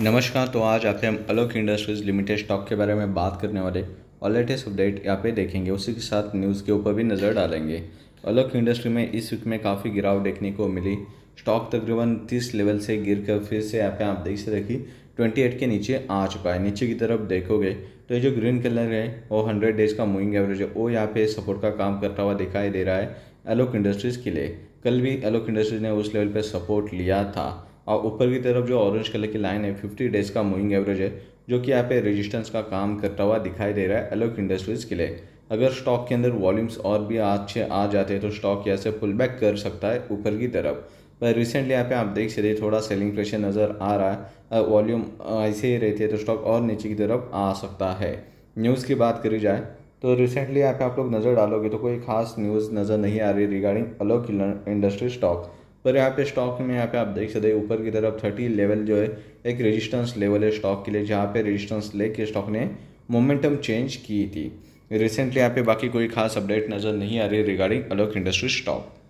नमस्कार तो आज आप हम अलोक इंडस्ट्रीज़ लिमिटेड स्टॉक के बारे में बात करने वाले और लेटेस्ट अपडेट यहाँ पे देखेंगे उसी के साथ न्यूज़ के ऊपर भी नज़र डालेंगे अलोक इंडस्ट्री में इस वीक में काफ़ी गिरावट देखने को मिली स्टॉक तकरीबन तीस लेवल से गिर कर फिर से यहाँ पे आप देख से देखिए ट्वेंटी के नीचे आ चुका है नीचे की तरफ देखोगे तो ये जो ग्रीन कलर है वो हंड्रेड डेज़ का मूविंग एवरेज है वो यहाँ पे सपोर्ट का काम करता हुआ दिखाई दे रहा है अलोक इंडस्ट्रीज़ के लिए कल भी अलोक इंडस्ट्रीज़ ने उस लेवल पर सपोर्ट लिया था और ऊपर की तरफ जो ऑरेंज कलर की लाइन है फिफ्टी डेज का मूविंग एवरेज है जो कि यहाँ पे रेजिस्टेंस का काम करता हुआ दिखाई दे रहा है अलोक इंडस्ट्रीज़ के लिए अगर स्टॉक के अंदर वॉल्यूम्स और भी अच्छे आ जाते हैं तो स्टॉक यहाँ से पुल बैक कर सकता है ऊपर की तरफ पर रिसेंटली यहाँ पे आप देख सकते थोड़ा सेलिंग प्रेशर नज़र आ रहा है वॉल्यूम ऐसे ही रहती है तो स्टॉक और नीचे की तरफ आ सकता है न्यूज़ की बात करी जाए तो रिसेंटली यहाँ पे आप लोग नज़र डालोगे तो कोई खास न्यूज़ नज़र नहीं आ रही रिगार्डिंग अलोक इंडस्ट्री स्टॉक पर यहाँ पे स्टॉक में यहाँ पे आप देख सकते हैं ऊपर की तरफ थर्टी लेवल जो है एक रेजिस्टेंस लेवल है स्टॉक के लिए जहाँ पे रेजिस्टेंस लेके स्टॉक ने मोमेंटम चेंज की थी रिसेंटली यहाँ पे बाकी कोई खास अपडेट नज़र नहीं आ रही रिगार्डिंग अलोक इंडस्ट्री स्टॉक